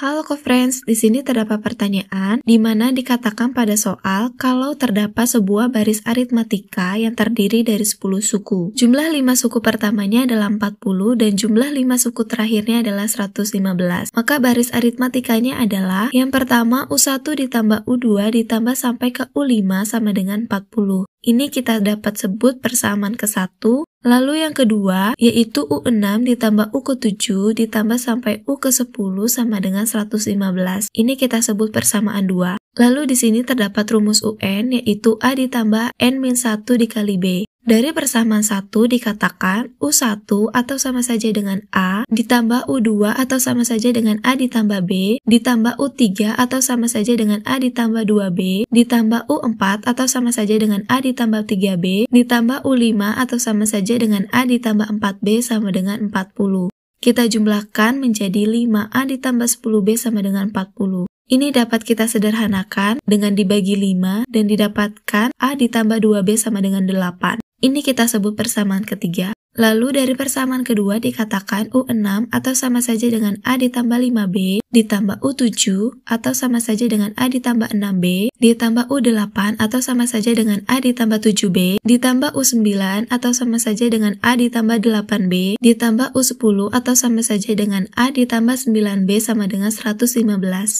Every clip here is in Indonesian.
Halo co-friends, di sini terdapat pertanyaan di mana dikatakan pada soal kalau terdapat sebuah baris aritmatika yang terdiri dari 10 suku. Jumlah 5 suku pertamanya adalah 40 dan jumlah 5 suku terakhirnya adalah 115. Maka baris aritmatikanya adalah yang pertama U1 ditambah U2 ditambah sampai ke U5 sama dengan 40. Ini kita dapat sebut persamaan ke 1 Lalu yang kedua, yaitu U6 ditambah U ke-7 ditambah sampai U ke-10 sama dengan 115. Ini kita sebut persamaan 2. Lalu di sini terdapat rumus UN yaitu A ditambah N-1 dikali B. Dari persamaan 1 dikatakan U1 atau sama saja dengan A ditambah U2 atau sama saja dengan A ditambah B ditambah U3 atau sama saja dengan A ditambah 2B ditambah U4 atau sama saja dengan A ditambah 3B ditambah U5 atau sama saja dengan A ditambah 4B sama dengan 40. Kita jumlahkan menjadi 5A ditambah 10B sama dengan 40. Ini dapat kita sederhanakan dengan dibagi 5 dan didapatkan A ditambah 2B sama dengan 8. Ini kita sebut persamaan ketiga. Lalu dari persamaan kedua dikatakan U6 atau sama saja dengan A ditambah 5B ditambah U7 atau sama saja dengan A ditambah 6B, ditambah U8 atau sama saja dengan A ditambah 7B, ditambah U9 atau sama saja dengan A ditambah 8B, ditambah U10 atau sama saja dengan A ditambah 9B sama dengan 115.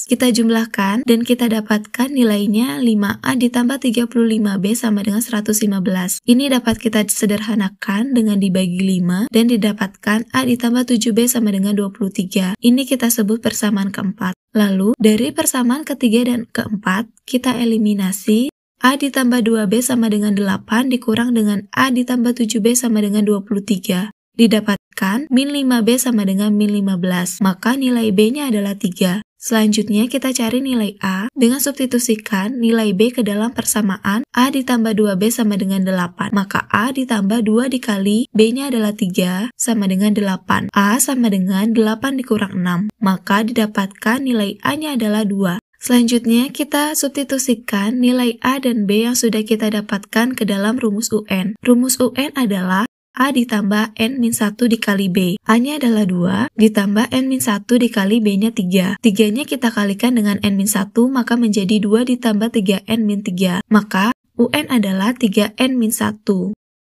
Kita jumlahkan dan kita dapatkan nilainya 5A ditambah 35B sama dengan 115. Ini dapat kita sederhanakan dengan dibagi 5 dan didapatkan A ditambah 7B sama dengan 23. Ini kita sebut persamaan persamaan keempat. Lalu, dari persamaan ketiga dan keempat, kita eliminasi A ditambah 2B sama dengan 8 dikurang dengan A ditambah 7B sama dengan 23. Didapatkan min 5B sama dengan min 15, maka nilai B-nya adalah 3. Selanjutnya kita cari nilai A dengan substitusikan nilai B ke dalam persamaan A ditambah 2B sama dengan 8. Maka A ditambah 2 dikali B-nya adalah 3 sama dengan 8. A sama dengan 8 dikurang 6. Maka didapatkan nilai A-nya adalah 2. Selanjutnya, kita substitusikan nilai A dan B yang sudah kita dapatkan ke dalam rumus UN. Rumus UN adalah A ditambah N-1 min dikali B. A-nya adalah 2 ditambah N-1 min dikali B-nya 3. 3-nya kita kalikan dengan N-1 min maka menjadi 2 ditambah 3N-3. min Maka UN adalah 3N-1. min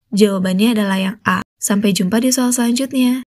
Jawabannya adalah yang A. Sampai jumpa di soal selanjutnya.